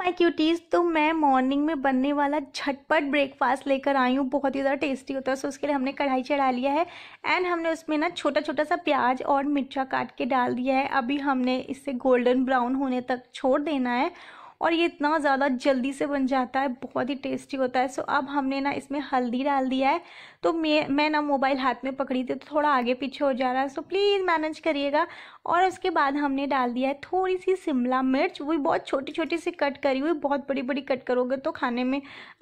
my cuties तो मैं morning में बनने वाला झटपट ब्रेकफास्ट लेकर आई हूँ बहुत ही ज़्यादा टेस्टी होता है सो उसके लिए हमने कढ़ाई चढ़ा लिया है एंड हमने उसमें ना छोटा छोटा सा प्याज और मिर्चा काट के डाल दिया है अभी हमने इसे गोल्डन ब्राउन होने तक छोड़ देना है और ये इतना ज़्यादा जल्दी से बन जाता है बहुत ही टेस्टी होता है सो अब हमने ना इसमें हल्दी डाल दिया है तो मैं मैं ना मोबाइल हाथ में पकड़ी थी तो थोड़ा आगे पीछे हो जा रहा है सो प्लीज़ मैनेज करिएगा और उसके बाद हमने डाल दिया है थोड़ी सी शिमला मिर्च वो बहुत छोटी छोटी सी कट करी हुई बहुत बड़ी बड़ी कट करोगे तो खाने में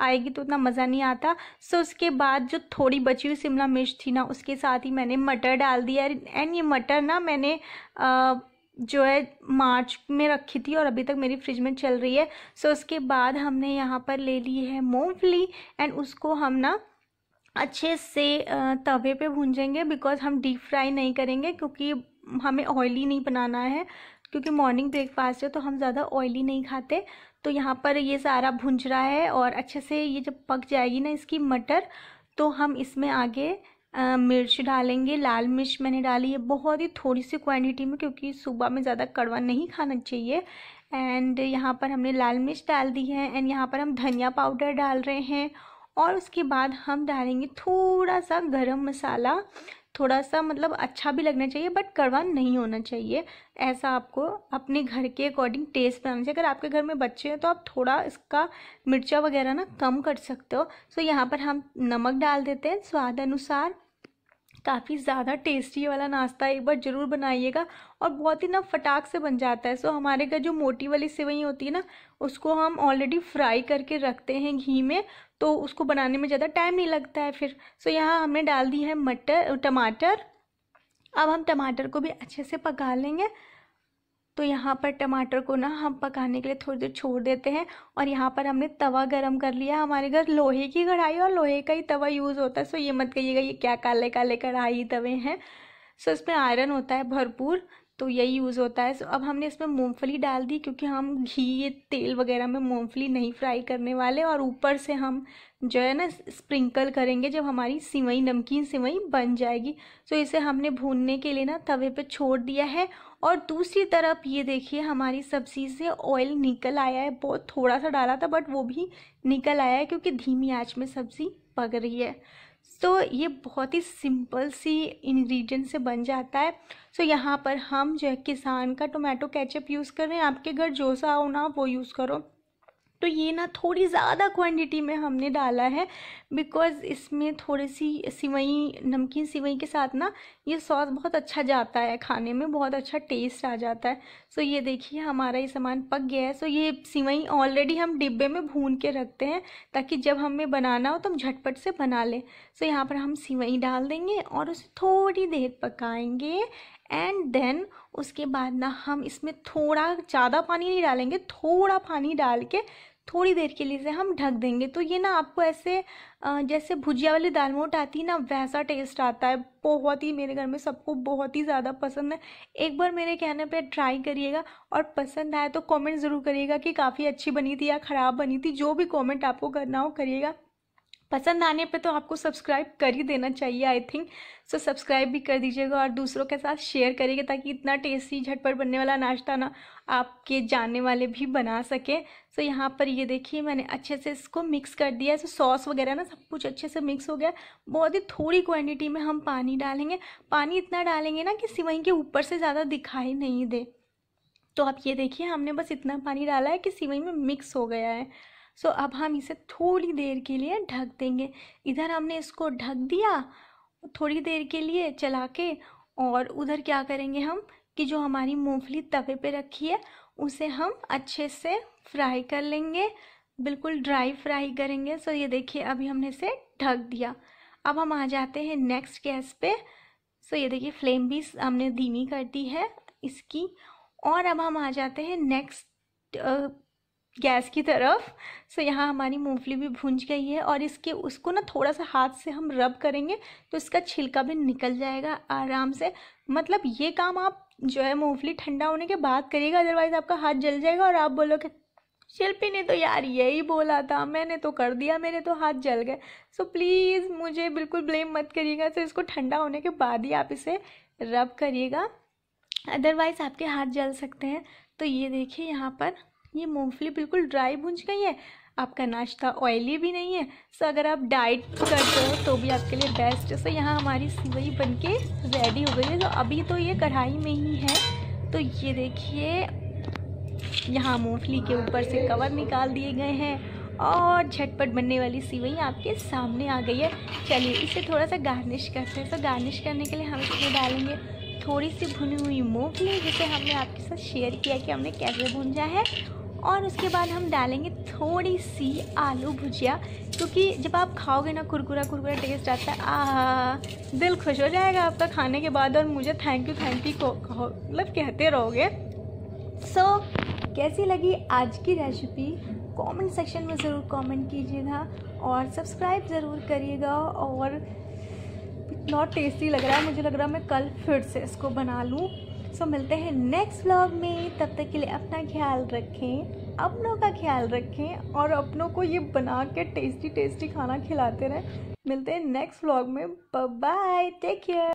आएगी तो उतना मज़ा नहीं आता सो उसके बाद जो थोड़ी बची हुई शिमला मिर्च थी ना उसके साथ ही मैंने मटर डाल दिया एंड ये मटर ना मैंने आ, जो है मार्च में रखी थी और अभी तक मेरी फ्रिज में चल रही है सो उसके बाद हमने यहाँ पर ले ली है मूंगफली एंड उसको हम ना अच्छे से तवे पे भूंजेंगे बिकॉज हम डीप फ्राई नहीं करेंगे क्योंकि हमें ऑयली नहीं बनाना है क्योंकि मॉर्निंग ब्रेकफास्ट है तो हम ज़्यादा ऑयली नहीं खाते तो यहाँ पर ये सारा भुंज रहा है और अच्छे से ये जब पक जाएगी ना इसकी मटर तो हम इसमें आगे मिर्च डालेंगे लाल मिर्च मैंने डाली है बहुत ही थोड़ी सी क्वांटिटी में क्योंकि सुबह में ज़्यादा कड़वा नहीं खाना चाहिए एंड यहाँ पर हमने लाल मिर्च डाल दी है एंड यहाँ पर हम धनिया पाउडर डाल रहे हैं और उसके बाद हम डालेंगे थोड़ा सा गरम मसाला थोड़ा सा मतलब अच्छा भी लगना चाहिए बट कड़वा नहीं होना चाहिए ऐसा आपको अपने घर के अकॉर्डिंग टेस्ट बनाना चाहिए अगर आपके घर में बच्चे हैं तो आप थोड़ा इसका मिर्चा वगैरह ना कम कर सकते हो सो so, यहाँ पर हम नमक डाल देते हैं स्वाद अनुसार काफ़ी ज़्यादा टेस्टी वाला नाश्ता एक बार ज़रूर बनाइएगा और बहुत ही ना फटाक से बन जाता है सो हमारे घर जो मोटी वाली सेवई होती है ना उसको हम ऑलरेडी फ्राई करके रखते हैं घी में तो उसको बनाने में ज़्यादा टाइम नहीं लगता है फिर सो यहाँ हमने डाल दी है मटर टमाटर अब हम टमाटर को भी अच्छे से पका लेंगे तो यहाँ पर टमाटर को ना हम पकाने के लिए थोड़ी देर छोड़ देते हैं और यहाँ पर हमने तवा गरम कर लिया हमारे घर लोहे की कढ़ाई और लोहे का ही तवा यूज़ होता है सो ये मत कहिएगा ये क्या काले काले कढ़ाई तवे हैं सो इसमें आयरन होता है भरपूर तो यही यूज़ होता है सो अब हमने इसमें मूँगफली डाल दी क्योंकि हम घी ये तेल वगैरह में मूँगफली नहीं फ्राई करने वाले और ऊपर से हम जो है ना स्प्रिंकल करेंगे जब हमारी सिवई नमकीन सिवई बन जाएगी सो इसे हमने भूनने के लिए ना तवे पे छोड़ दिया है और दूसरी तरफ ये देखिए हमारी सब्जी से ऑयल निकल आया है बहुत थोड़ा सा डाला था बट वो भी निकल आया है क्योंकि धीमी आँच में सब्ज़ी पक रही है तो ये बहुत ही सिंपल सी इंग्रेडिएंट से बन जाता है सो यहाँ पर हम जो है किसान का टोमेटो केचप यूज़ कर रहे हैं आपके घर जो सा हो ना वो यूज़ करो तो ये ना थोड़ी ज़्यादा क्वांटिटी में हमने डाला है बिकॉज़ इसमें थोड़ी सी सिवई नमकीन सिवई के साथ ना ये सॉस बहुत अच्छा जाता है खाने में बहुत अच्छा टेस्ट आ जाता है सो ये देखिए हमारा ये सामान पक गया है सो ये सिवई ऑलरेडी हम डिब्बे में भून के रखते हैं ताकि जब हमें बनाना हो तो हम झटपट से बना लें सो यहाँ पर हम सिवई डाल देंगे और उसे थोड़ी देर पकाएँगे एंड देन उसके बाद ना हम इसमें थोड़ा ज़्यादा पानी नहीं डालेंगे थोड़ा पानी डाल के थोड़ी देर के लिए से हम ढक देंगे तो ये ना आपको ऐसे जैसे भुजिया वाली दाल मोट आती है ना वैसा टेस्ट आता है बहुत ही मेरे घर में सबको बहुत ही ज़्यादा पसंद है एक बार मेरे कहने पे ट्राई करिएगा और पसंद आए तो कमेंट ज़रूर करिएगा कि काफ़ी अच्छी बनी थी या ख़राब बनी थी जो भी कमेंट आपको करना हो करिएगा पसंद आने पे तो आपको सब्सक्राइब कर ही देना चाहिए आई थिंक सो सब्सक्राइब भी कर दीजिएगा और दूसरों के साथ शेयर करिएगा ताकि इतना टेस्टी झटपट बनने वाला नाश्ता ना आपके जानने वाले भी बना सके सो so, यहाँ पर ये देखिए मैंने अच्छे से इसको मिक्स कर दिया है so, सॉस वगैरह ना सब कुछ अच्छे से मिक्स हो गया बहुत ही थोड़ी क्वान्टिटी में हम पानी डालेंगे पानी इतना डालेंगे ना कि सिवई के ऊपर से ज़्यादा दिखाई नहीं दे तो आप ये देखिए हमने बस इतना पानी डाला है कि सिवई में मिक्स हो गया है सो अब हम इसे थोड़ी देर के लिए ढक देंगे इधर हमने इसको ढक दिया थोड़ी देर के लिए चला के और उधर क्या करेंगे हम कि जो हमारी मूंगफली तवे पे रखी है उसे हम अच्छे से फ्राई कर लेंगे बिल्कुल ड्राई फ्राई करेंगे सो ये देखिए अभी हमने इसे ढक दिया अब हम आ जाते हैं नेक्स्ट गैस पे सो ये देखिए फ्लेम भी हमने धीमी कर दी है इसकी और अब हम आ जाते हैं नेक्स्ट गैस की तरफ सो यहाँ हमारी मूंगफली भी भूंज गई है और इसके उसको ना थोड़ा सा हाथ से हम रब करेंगे तो इसका छिलका भी निकल जाएगा आराम से मतलब ये काम आप जो है मूंगफली ठंडा होने के बाद करिएगा अदरवाइज़ आपका हाथ जल जाएगा और आप बोलोगे शिल्पी ने तो यार यही बोला था मैंने तो कर दिया मेरे तो हाथ जल गए सो प्लीज़ मुझे बिल्कुल ब्लेम मत करिएगा सो इसको ठंडा होने के बाद ही आप इसे रब करिएगा अदरवाइज़ आपके हाथ जल सकते हैं तो ये देखिए यहाँ पर ये मूँगफली बिल्कुल ड्राई भूंज गई है आपका नाश्ता ऑयली भी नहीं है सो अगर आप डाइट करते हो तो भी आपके लिए बेस्ट है सो यहाँ हमारी सिवई बन के रेडी हो गई है तो अभी तो ये कढ़ाई में ही है तो ये देखिए यहाँ मूँगफली के ऊपर से कवर निकाल दिए गए हैं और झटपट बनने वाली सिवई आपके सामने आ गई है चलिए इसे थोड़ा सा गार्निश करते हैं तो गार्निश करने के लिए हम इसमें डालेंगे थोड़ी सी भुनी हुई मूँगफली जिसे हमने आपके साथ शेयर किया कि हमने कैसे भूंजा है और उसके बाद हम डालेंगे थोड़ी सी आलू भुजिया क्योंकि जब आप खाओगे ना कुरकुरा कुरकुरा टेस्ट आता है आह दिल खुश हो जाएगा आपका खाने के बाद और मुझे थैंक यू थैंक यू कहो मतलब कहते रहोगे सो so, कैसी लगी आज की रेसिपी कमेंट सेक्शन में ज़रूर कमेंट कीजिएगा और सब्सक्राइब ज़रूर करिएगा और इतना टेस्टी लग रहा है मुझे लग रहा है मैं कल फिर से इसको बना लूँ सो so, मिलते हैं नेक्स्ट व्लॉग में तब तक के लिए अपना ख्याल रखें अपनों का ख्याल रखें और अपनों को ये बना के टेस्टी टेस्टी खाना खिलाते रहें मिलते हैं नेक्स्ट व्लॉग में बाय टेक केयर